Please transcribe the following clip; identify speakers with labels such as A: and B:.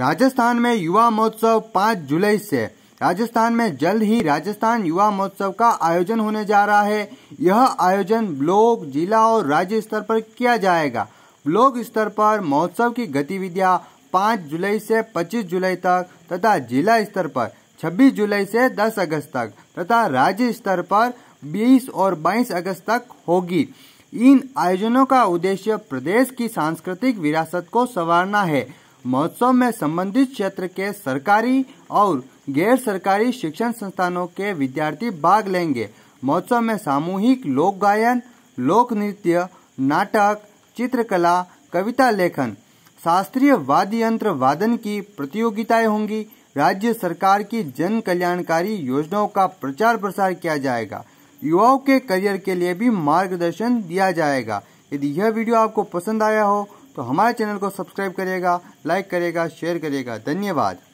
A: राजस्थान में युवा महोत्सव 5 जुलाई से राजस्थान में जल्द ही राजस्थान युवा महोत्सव का आयोजन होने जा रहा है यह आयोजन ब्लॉक जिला और राज्य स्तर पर किया जाएगा ब्लॉक स्तर पर महोत्सव की गतिविधियां 5 जुलाई से 25 जुलाई तक तथा जिला स्तर पर 26 जुलाई से 10 अगस्त तक तथा राज्य स्तर पर 20 और 22 अगस्त तक होगी इन आयोजनों का उद्देश्य प्रदेश की सांस्कृतिक विरासत को संवारना है महोत्सव में संबंधित क्षेत्र के सरकारी और गैर सरकारी शिक्षण संस्थानों के विद्यार्थी भाग लेंगे महोत्सव में सामूहिक लोक गायन लोक नृत्य नाटक चित्रकला कविता लेखन शास्त्रीय वाद्य यंत्र वादन की प्रतियोगिताएं होंगी राज्य सरकार की जन कल्याणकारी योजनाओं का प्रचार प्रसार किया जाएगा युवाओं के करियर के लिए भी मार्गदर्शन दिया जाएगा यदि यह वीडियो आपको पसंद आया हो तो हमारे चैनल को सब्सक्राइब करिएगा लाइक करिएगा शेयर करिएगा धन्यवाद